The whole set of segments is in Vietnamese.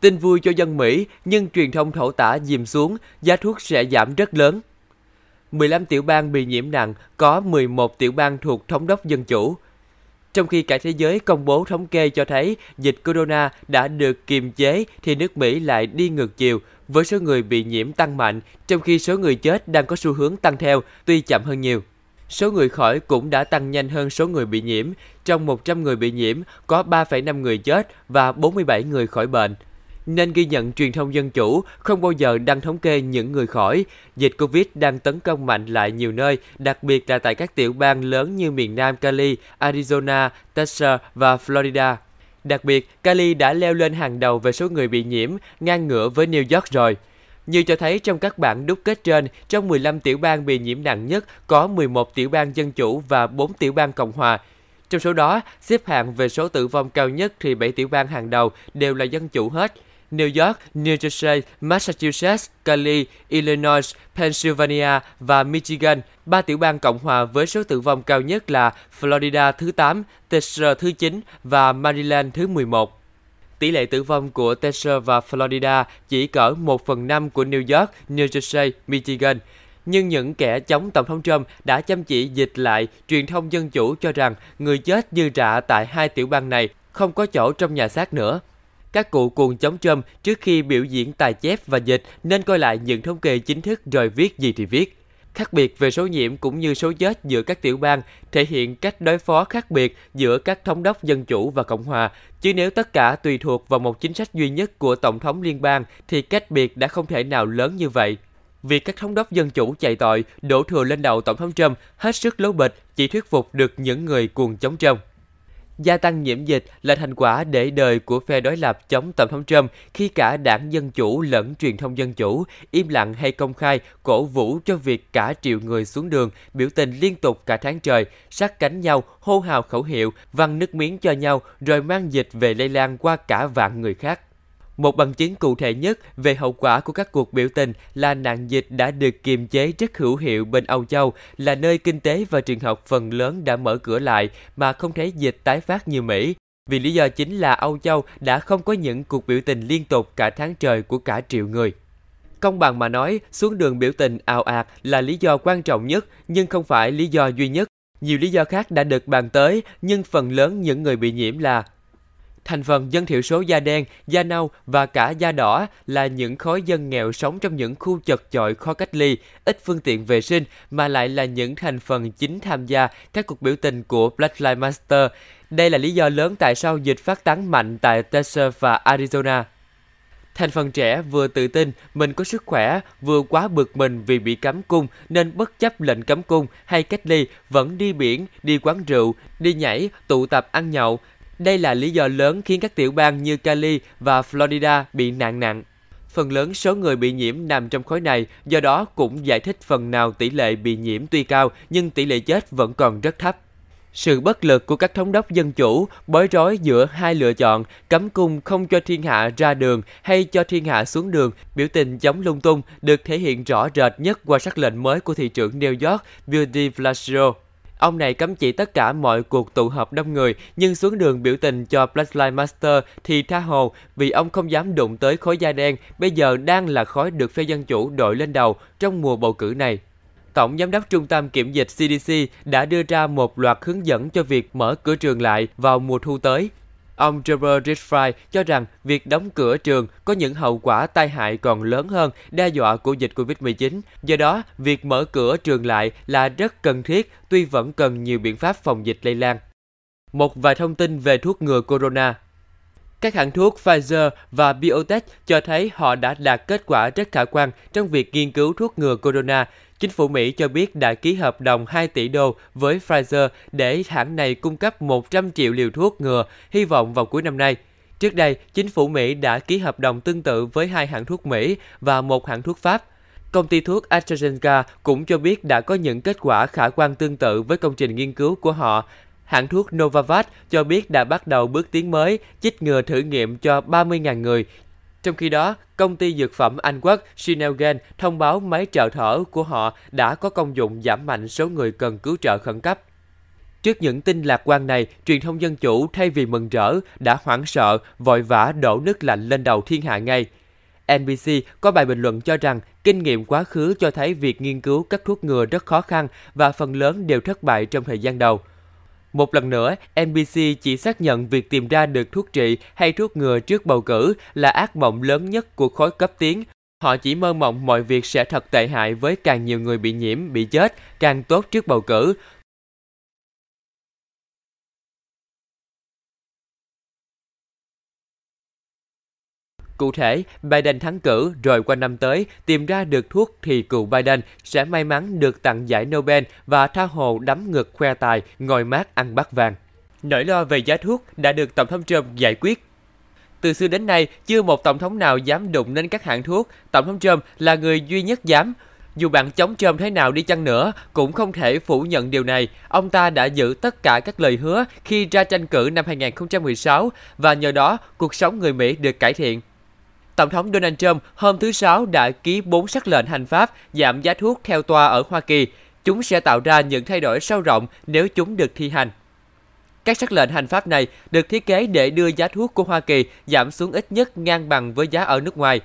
Tin vui cho dân Mỹ, nhưng truyền thông thổ tả dìm xuống, giá thuốc sẽ giảm rất lớn. 15 tiểu bang bị nhiễm nặng, có 11 tiểu bang thuộc thống đốc dân chủ. Trong khi cả thế giới công bố thống kê cho thấy dịch corona đã được kiềm chế thì nước Mỹ lại đi ngược chiều với số người bị nhiễm tăng mạnh, trong khi số người chết đang có xu hướng tăng theo, tuy chậm hơn nhiều. Số người khỏi cũng đã tăng nhanh hơn số người bị nhiễm. Trong 100 người bị nhiễm, có 3,5 người chết và 47 người khỏi bệnh nên ghi nhận truyền thông dân chủ không bao giờ đăng thống kê những người khỏi. Dịch Covid đang tấn công mạnh lại nhiều nơi, đặc biệt là tại các tiểu bang lớn như miền Nam Cali, Arizona, Texas và Florida. Đặc biệt, Cali đã leo lên hàng đầu về số người bị nhiễm, ngang ngửa với New York rồi. Như cho thấy trong các bảng đúc kết trên, trong 15 tiểu bang bị nhiễm nặng nhất có 11 tiểu bang Dân Chủ và 4 tiểu bang Cộng Hòa. Trong số đó, xếp hạng về số tử vong cao nhất thì 7 tiểu bang hàng đầu đều là Dân Chủ hết – New York, New Jersey, Massachusetts, Cali, Illinois, Pennsylvania và Michigan, ba tiểu bang Cộng hòa với số tử vong cao nhất là Florida thứ 8, Texas thứ 9 và Maryland thứ 11 tỷ lệ tử vong của Texas và Florida chỉ cỡ 1 phần 5 của New York, New Jersey, Michigan. Nhưng những kẻ chống Tổng thống Trump đã chăm chỉ dịch lại truyền thông dân chủ cho rằng người chết dư rạ tại hai tiểu bang này không có chỗ trong nhà xác nữa. Các cụ cuồng chống Trump trước khi biểu diễn tài chép và dịch nên coi lại những thống kê chính thức rồi viết gì thì viết. Khác biệt về số nhiễm cũng như số chết giữa các tiểu bang thể hiện cách đối phó khác biệt giữa các thống đốc Dân Chủ và Cộng Hòa, chứ nếu tất cả tùy thuộc vào một chính sách duy nhất của Tổng thống liên bang thì cách biệt đã không thể nào lớn như vậy việc các thống đốc dân chủ chạy tội đổ thừa lên đầu tổng thống Trump hết sức lố bịch chỉ thuyết phục được những người cuồng chống Trump. Gia tăng nhiễm dịch là thành quả để đời của phe đối lập chống Tổng thống Trump khi cả đảng Dân Chủ lẫn truyền thông Dân Chủ im lặng hay công khai cổ vũ cho việc cả triệu người xuống đường biểu tình liên tục cả tháng trời, sát cánh nhau, hô hào khẩu hiệu, văng nước miếng cho nhau rồi mang dịch về lây lan qua cả vạn người khác. Một bằng chứng cụ thể nhất về hậu quả của các cuộc biểu tình là nạn dịch đã được kiềm chế rất hữu hiệu bên Âu Châu, là nơi kinh tế và trường học phần lớn đã mở cửa lại mà không thấy dịch tái phát như Mỹ. Vì lý do chính là Âu Châu đã không có những cuộc biểu tình liên tục cả tháng trời của cả triệu người. Công bằng mà nói, xuống đường biểu tình ào ạt là lý do quan trọng nhất nhưng không phải lý do duy nhất. Nhiều lý do khác đã được bàn tới, nhưng phần lớn những người bị nhiễm là Thành phần dân thiểu số da đen, da nâu và cả da đỏ là những khối dân nghèo sống trong những khu chật chội kho cách ly, ít phương tiện vệ sinh mà lại là những thành phần chính tham gia các cuộc biểu tình của Black Lives Matter. Đây là lý do lớn tại sao dịch phát tán mạnh tại Texas và Arizona. Thành phần trẻ vừa tự tin mình có sức khỏe, vừa quá bực mình vì bị cấm cung nên bất chấp lệnh cấm cung hay cách ly vẫn đi biển, đi quán rượu, đi nhảy, tụ tập ăn nhậu. Đây là lý do lớn khiến các tiểu bang như Cali và Florida bị nạn nặng. Phần lớn số người bị nhiễm nằm trong khối này, do đó cũng giải thích phần nào tỷ lệ bị nhiễm tuy cao nhưng tỷ lệ chết vẫn còn rất thấp. Sự bất lực của các thống đốc dân chủ bối rối giữa hai lựa chọn cấm cung không cho thiên hạ ra đường hay cho thiên hạ xuống đường, biểu tình chống lung tung được thể hiện rõ rệt nhất qua sắc lệnh mới của thị trưởng New York Bill de Blasio Ông này cấm chỉ tất cả mọi cuộc tụ họp đông người, nhưng xuống đường biểu tình cho Black Lives Matter thì tha hồ vì ông không dám đụng tới khối da đen, bây giờ đang là khói được phe dân chủ đội lên đầu trong mùa bầu cử này. Tổng Giám đốc Trung tâm Kiểm dịch CDC đã đưa ra một loạt hướng dẫn cho việc mở cửa trường lại vào mùa thu tới Ông Trevor Ridgfry cho rằng việc đóng cửa trường có những hậu quả tai hại còn lớn hơn đe dọa của dịch COVID-19. Do đó, việc mở cửa trường lại là rất cần thiết tuy vẫn cần nhiều biện pháp phòng dịch lây lan. Một vài thông tin về thuốc ngừa corona các hãng thuốc Pfizer và BioNTech cho thấy họ đã đạt kết quả rất khả quan trong việc nghiên cứu thuốc ngừa corona. Chính phủ Mỹ cho biết đã ký hợp đồng 2 tỷ đô với Pfizer để hãng này cung cấp 100 triệu liều thuốc ngừa, hy vọng vào cuối năm nay. Trước đây, chính phủ Mỹ đã ký hợp đồng tương tự với hai hãng thuốc Mỹ và một hãng thuốc Pháp. Công ty thuốc AstraZeneca cũng cho biết đã có những kết quả khả quan tương tự với công trình nghiên cứu của họ hãng thuốc Novavax cho biết đã bắt đầu bước tiến mới chích ngừa thử nghiệm cho 30.000 người. Trong khi đó, công ty dược phẩm Anh quốc Sinelgen thông báo máy trợ thở của họ đã có công dụng giảm mạnh số người cần cứu trợ khẩn cấp. Trước những tin lạc quan này, truyền thông dân chủ thay vì mừng rỡ đã hoảng sợ, vội vã đổ nước lạnh lên đầu thiên hạ ngay. NBC có bài bình luận cho rằng kinh nghiệm quá khứ cho thấy việc nghiên cứu các thuốc ngừa rất khó khăn và phần lớn đều thất bại trong thời gian đầu. Một lần nữa, NBC chỉ xác nhận việc tìm ra được thuốc trị hay thuốc ngừa trước bầu cử là ác mộng lớn nhất của khối cấp tiến. Họ chỉ mơ mộng mọi việc sẽ thật tệ hại với càng nhiều người bị nhiễm, bị chết, càng tốt trước bầu cử. Cụ thể, Biden thắng cử rồi qua năm tới tìm ra được thuốc thì cựu Biden sẽ may mắn được tặng giải Nobel và tha hồ đắm ngực khoe tài, ngồi mát ăn bát vàng. Nỗi lo về giá thuốc đã được Tổng thống Trump giải quyết từ xưa đến nay, chưa một tổng thống nào dám đụng đến các hãng thuốc. Tổng thống Trump là người duy nhất dám. Dù bạn chống Trump thế nào đi chăng nữa, cũng không thể phủ nhận điều này. Ông ta đã giữ tất cả các lời hứa khi ra tranh cử năm 2016 và nhờ đó cuộc sống người Mỹ được cải thiện. Tổng thống Donald Trump hôm thứ Sáu đã ký 4 sắc lệnh hành pháp giảm giá thuốc theo toa ở Hoa Kỳ. Chúng sẽ tạo ra những thay đổi sâu rộng nếu chúng được thi hành. Các sắc lệnh hành pháp này được thiết kế để đưa giá thuốc của Hoa Kỳ giảm xuống ít nhất ngang bằng với giá ở nước ngoài.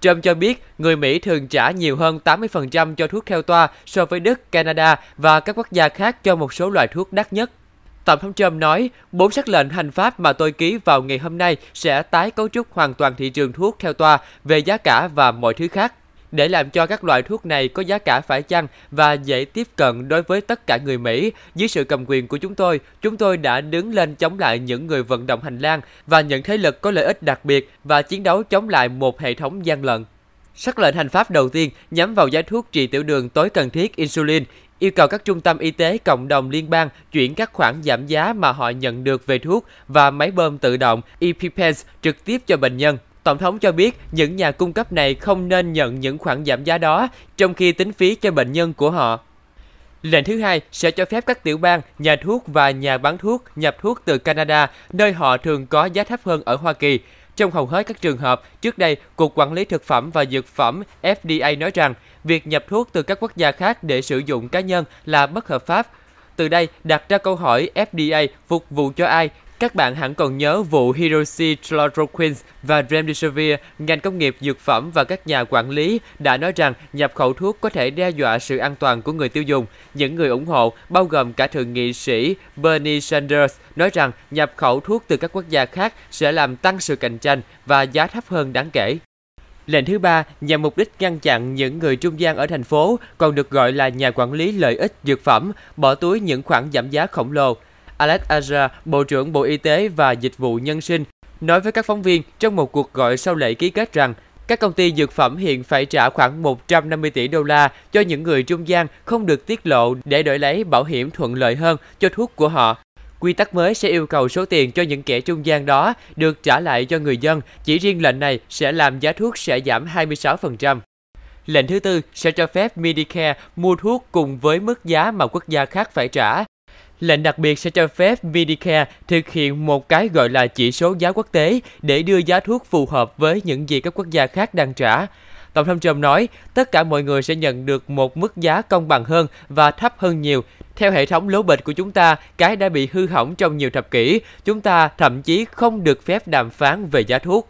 Trump cho biết người Mỹ thường trả nhiều hơn 80% cho thuốc theo toa so với Đức, Canada và các quốc gia khác cho một số loại thuốc đắt nhất. Tổng thống Trump nói, bốn sắc lệnh hành pháp mà tôi ký vào ngày hôm nay sẽ tái cấu trúc hoàn toàn thị trường thuốc theo tòa về giá cả và mọi thứ khác để làm cho các loại thuốc này có giá cả phải chăng và dễ tiếp cận đối với tất cả người Mỹ. Dưới sự cầm quyền của chúng tôi, chúng tôi đã đứng lên chống lại những người vận động hành lang và những thế lực có lợi ích đặc biệt và chiến đấu chống lại một hệ thống gian lận. Sắc lệnh hành pháp đầu tiên nhắm vào giá thuốc trị tiểu đường tối cần thiết insulin yêu cầu các trung tâm y tế cộng đồng liên bang chuyển các khoản giảm giá mà họ nhận được về thuốc và máy bơm tự động EpiPens trực tiếp cho bệnh nhân. Tổng thống cho biết những nhà cung cấp này không nên nhận những khoản giảm giá đó trong khi tính phí cho bệnh nhân của họ. Lệnh thứ hai sẽ cho phép các tiểu bang, nhà thuốc và nhà bán thuốc nhập thuốc từ Canada, nơi họ thường có giá thấp hơn ở Hoa Kỳ, trong hầu hết các trường hợp, trước đây, Cục Quản lý Thực phẩm và Dược phẩm FDA nói rằng việc nhập thuốc từ các quốc gia khác để sử dụng cá nhân là bất hợp pháp. Từ đây đặt ra câu hỏi FDA phục vụ cho ai các bạn hẳn còn nhớ vụ Hiroshi Chloroquine và Remdesivir, ngành công nghiệp dược phẩm và các nhà quản lý đã nói rằng nhập khẩu thuốc có thể đe dọa sự an toàn của người tiêu dùng. Những người ủng hộ, bao gồm cả thượng nghị sĩ Bernie Sanders, nói rằng nhập khẩu thuốc từ các quốc gia khác sẽ làm tăng sự cạnh tranh và giá thấp hơn đáng kể. Lệnh thứ ba nhằm mục đích ngăn chặn những người trung gian ở thành phố, còn được gọi là nhà quản lý lợi ích dược phẩm, bỏ túi những khoản giảm giá khổng lồ. Alex Azar, Bộ trưởng Bộ Y tế và Dịch vụ Nhân sinh, nói với các phóng viên trong một cuộc gọi sau lễ ký kết rằng các công ty dược phẩm hiện phải trả khoảng 150 tỷ đô la cho những người trung gian không được tiết lộ để đổi lấy bảo hiểm thuận lợi hơn cho thuốc của họ. Quy tắc mới sẽ yêu cầu số tiền cho những kẻ trung gian đó được trả lại cho người dân, chỉ riêng lệnh này sẽ làm giá thuốc sẽ giảm 26%. Lệnh thứ tư sẽ cho phép Medicare mua thuốc cùng với mức giá mà quốc gia khác phải trả, Lệnh đặc biệt sẽ cho phép Vidicare thực hiện một cái gọi là chỉ số giá quốc tế để đưa giá thuốc phù hợp với những gì các quốc gia khác đang trả. Tổng thống Trump nói, tất cả mọi người sẽ nhận được một mức giá công bằng hơn và thấp hơn nhiều. Theo hệ thống lố bịch của chúng ta, cái đã bị hư hỏng trong nhiều thập kỷ, chúng ta thậm chí không được phép đàm phán về giá thuốc.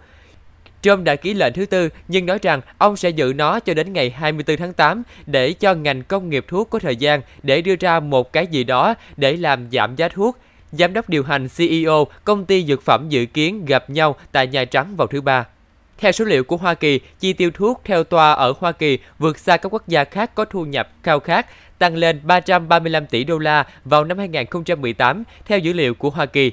Trump đã ký lệnh thứ tư nhưng nói rằng ông sẽ giữ nó cho đến ngày 24 tháng 8 để cho ngành công nghiệp thuốc có thời gian để đưa ra một cái gì đó để làm giảm giá thuốc. Giám đốc điều hành CEO công ty dược phẩm dự kiến gặp nhau tại Nhà Trắng vào thứ Ba. Theo số liệu của Hoa Kỳ, chi tiêu thuốc theo tòa ở Hoa Kỳ vượt xa các quốc gia khác có thu nhập cao khác, tăng lên 335 tỷ đô la vào năm 2018 theo dữ liệu của Hoa Kỳ.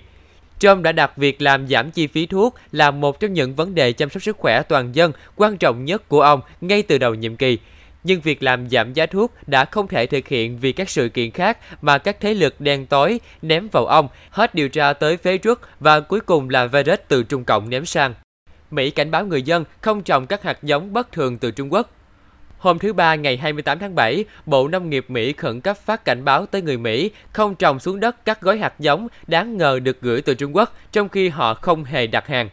Trump đã đặt việc làm giảm chi phí thuốc là một trong những vấn đề chăm sóc sức khỏe toàn dân quan trọng nhất của ông ngay từ đầu nhiệm kỳ. Nhưng việc làm giảm giá thuốc đã không thể thực hiện vì các sự kiện khác mà các thế lực đen tối ném vào ông, hết điều tra tới phế trước và cuối cùng là virus từ Trung Cộng ném sang. Mỹ cảnh báo người dân không trồng các hạt giống bất thường từ Trung Quốc Hôm thứ Ba ngày 28 tháng 7, Bộ Nông nghiệp Mỹ khẩn cấp phát cảnh báo tới người Mỹ không trồng xuống đất các gói hạt giống đáng ngờ được gửi từ Trung Quốc trong khi họ không hề đặt hàng.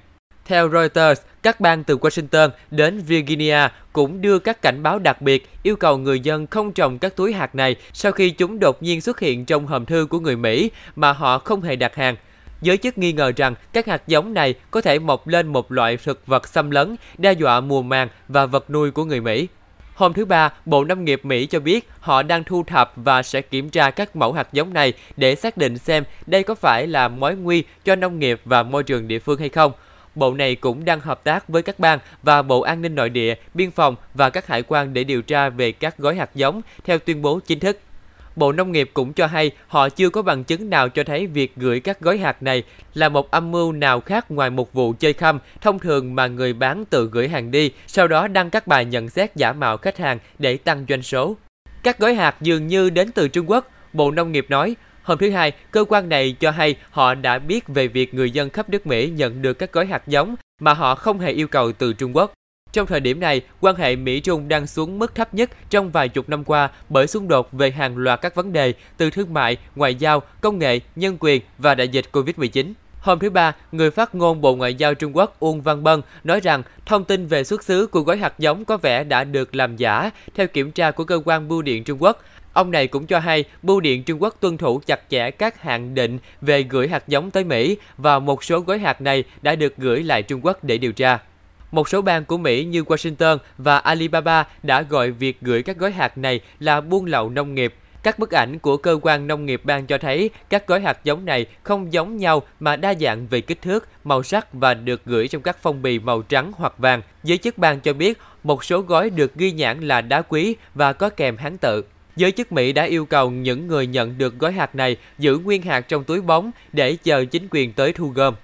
Theo Reuters, các bang từ Washington đến Virginia cũng đưa các cảnh báo đặc biệt yêu cầu người dân không trồng các túi hạt này sau khi chúng đột nhiên xuất hiện trong hòm thư của người Mỹ mà họ không hề đặt hàng. Giới chức nghi ngờ rằng các hạt giống này có thể mọc lên một loại thực vật xâm lấn, đe dọa mùa màng và vật nuôi của người Mỹ. Hôm thứ Ba, Bộ Nông nghiệp Mỹ cho biết họ đang thu thập và sẽ kiểm tra các mẫu hạt giống này để xác định xem đây có phải là mối nguy cho nông nghiệp và môi trường địa phương hay không. Bộ này cũng đang hợp tác với các bang và Bộ An ninh Nội địa, Biên phòng và các hải quan để điều tra về các gói hạt giống theo tuyên bố chính thức. Bộ Nông nghiệp cũng cho hay họ chưa có bằng chứng nào cho thấy việc gửi các gói hạt này là một âm mưu nào khác ngoài một vụ chơi khăm thông thường mà người bán tự gửi hàng đi, sau đó đăng các bài nhận xét giả mạo khách hàng để tăng doanh số. Các gói hạt dường như đến từ Trung Quốc, Bộ Nông nghiệp nói, Hôm thứ Hai, cơ quan này cho hay họ đã biết về việc người dân khắp nước Mỹ nhận được các gói hạt giống mà họ không hề yêu cầu từ Trung Quốc. Trong thời điểm này, quan hệ Mỹ-Trung đang xuống mức thấp nhất trong vài chục năm qua bởi xung đột về hàng loạt các vấn đề từ thương mại, ngoại giao, công nghệ, nhân quyền và đại dịch COVID-19. Hôm thứ Ba, người phát ngôn Bộ Ngoại giao Trung Quốc Uông Văn Bân nói rằng thông tin về xuất xứ của gói hạt giống có vẻ đã được làm giả theo kiểm tra của cơ quan bưu điện Trung Quốc. Ông này cũng cho hay Bưu điện Trung Quốc tuân thủ chặt chẽ các hạn định về gửi hạt giống tới Mỹ và một số gói hạt này đã được gửi lại Trung Quốc để điều tra. Một số bang của Mỹ như Washington và Alibaba đã gọi việc gửi các gói hạt này là buôn lậu nông nghiệp. Các bức ảnh của cơ quan nông nghiệp bang cho thấy các gói hạt giống này không giống nhau mà đa dạng về kích thước, màu sắc và được gửi trong các phong bì màu trắng hoặc vàng. Giới chức bang cho biết một số gói được ghi nhãn là đá quý và có kèm hán tự. Giới chức Mỹ đã yêu cầu những người nhận được gói hạt này giữ nguyên hạt trong túi bóng để chờ chính quyền tới thu gom.